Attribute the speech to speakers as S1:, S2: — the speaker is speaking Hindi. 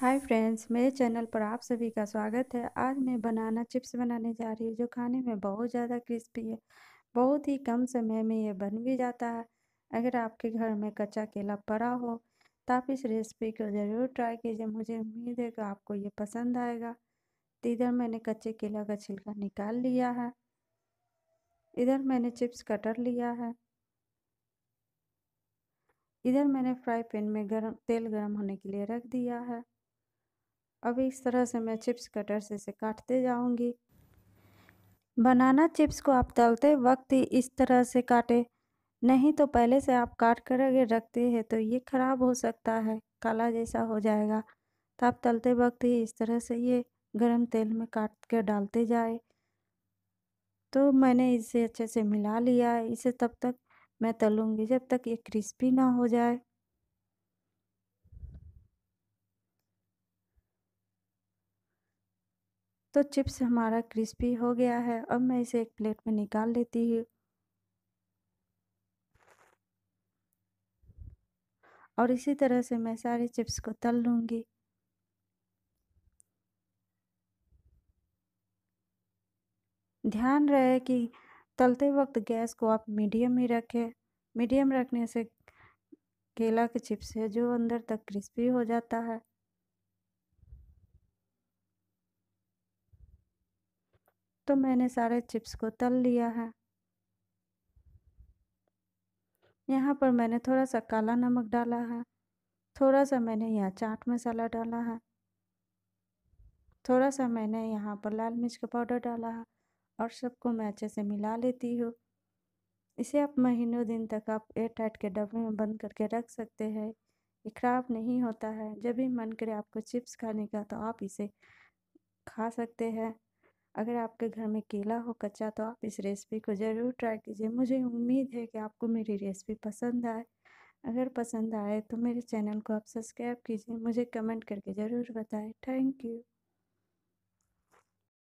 S1: हाय फ्रेंड्स मेरे चैनल पर आप सभी का स्वागत है आज मैं बनाना चिप्स बनाने जा रही हूँ जो खाने में बहुत ज़्यादा क्रिस्पी है बहुत ही कम समय में ये बन भी जाता है अगर आपके घर में कच्चा केला पड़ा हो तो आप इस रेसिपी को ज़रूर ट्राई कीजिए मुझे उम्मीद है कि आपको ये पसंद आएगा तो इधर मैंने कच्चे केला का छिलका निकाल लिया है इधर मैंने चिप्स कटर लिया है इधर मैंने फ्राई पैन में गर्म तेल गर्म होने के लिए रख दिया है अब इस तरह से मैं चिप्स कटर से इसे काटते जाऊंगी बनाना चिप्स को आप तलते वक्त ही इस तरह से काटे नहीं तो पहले से आप काट कर अगर रखते हैं तो ये ख़राब हो सकता है काला जैसा हो जाएगा तो आप तलते वक्त ही इस तरह से ये गरम तेल में काट कर डालते जाए तो मैंने इसे अच्छे से मिला लिया है इसे तब तक मैं तलूँगी जब तक ये क्रिस्पी ना हो जाए तो चिप्स हमारा क्रिस्पी हो गया है अब मैं इसे एक प्लेट में निकाल लेती हूँ और इसी तरह से मैं सारे चिप्स को तल लूँगी ध्यान रहे कि तलते वक्त गैस को आप मीडियम ही रखें मीडियम रखने से केला के चिप्स है जो अंदर तक क्रिस्पी हो जाता है तो मैंने सारे चिप्स को तल लिया है यहाँ पर मैंने थोड़ा सा काला नमक डाला है थोड़ा सा मैंने यहाँ चाट मसाला डाला है थोड़ा सा मैंने यहाँ पर लाल मिर्च का पाउडर डाला है और सबको मैं अच्छे से मिला लेती हूँ इसे आप महीनों दिन तक आप एयर टाइट के डब्बे में बंद करके रख सकते हैं ये ख़राब नहीं होता है जब भी मन करे आपको चिप्स खाने का तो आप इसे खा सकते हैं अगर आपके घर में केला हो कच्चा तो आप इस रेसिपी को ज़रूर ट्राई कीजिए मुझे उम्मीद है कि आपको मेरी रेसिपी पसंद आए अगर पसंद आए तो मेरे चैनल को आप सब्सक्राइब कीजिए मुझे कमेंट करके ज़रूर बताएं थैंक यू